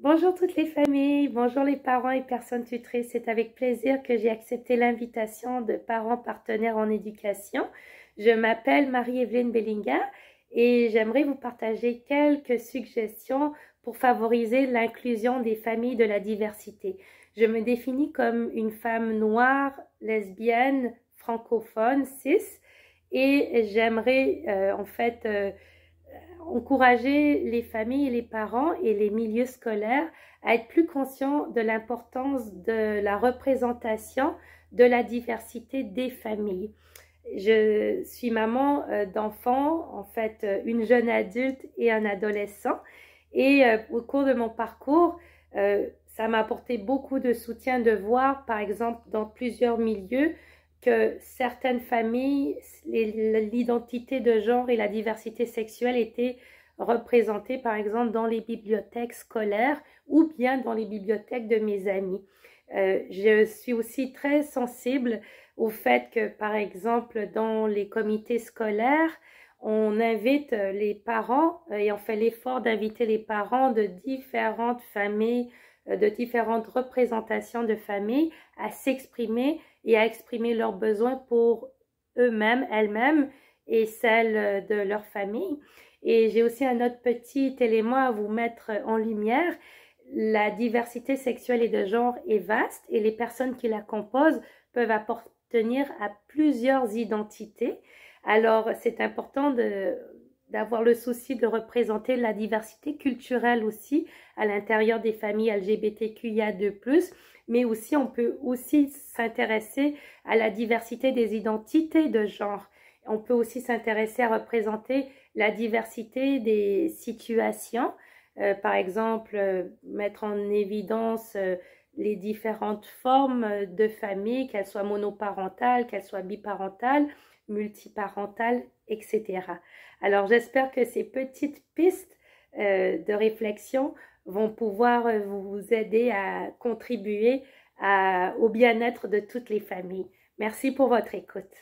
Bonjour toutes les familles, bonjour les parents et personnes tutrices. C'est avec plaisir que j'ai accepté l'invitation de parents partenaires en éducation. Je m'appelle Marie-Evelyne Bellinga et j'aimerais vous partager quelques suggestions pour favoriser l'inclusion des familles de la diversité. Je me définis comme une femme noire, lesbienne, francophone, cis et j'aimerais euh, en fait euh, encourager les familles les parents et les milieux scolaires à être plus conscients de l'importance de la représentation de la diversité des familles. Je suis maman euh, d'enfants, en fait euh, une jeune adulte et un adolescent. Et euh, au cours de mon parcours, ça m'a apporté beaucoup de soutien de voir, par exemple, dans plusieurs milieux, certaines familles, l'identité de genre et la diversité sexuelle étaient représentées, par exemple, dans les bibliothèques scolaires ou bien dans les bibliothèques de mes amis. Euh, je suis aussi très sensible au fait que, par exemple, dans les comités scolaires, on invite euh, les parents euh, et on fait l'effort d'inviter les parents de différentes familles euh, de différentes représentations de famille à s'exprimer et à exprimer leurs besoins pour eux-mêmes, elles-mêmes et celles euh, de leur famille. Et j'ai aussi un autre petit élément à vous mettre en lumière. La diversité sexuelle et de genre est vaste et les personnes qui la composent peuvent appartenir à plusieurs identités. Alors, c'est important de d'avoir le souci de représenter la diversité culturelle aussi à l'intérieur des familles lgbtqia plus. mais aussi on peut aussi s'intéresser à la diversité des identités de genre. On peut aussi s'intéresser à représenter la diversité des situations, euh, par exemple euh, mettre en évidence euh, les différentes formes de famille, qu'elles soient monoparentales, qu'elles soient biparentales, multiparentales, etc. Alors j'espère que ces petites pistes euh, de réflexion vont pouvoir euh, vous aider à contribuer au bien-être de toutes les familles. Merci pour votre écoute.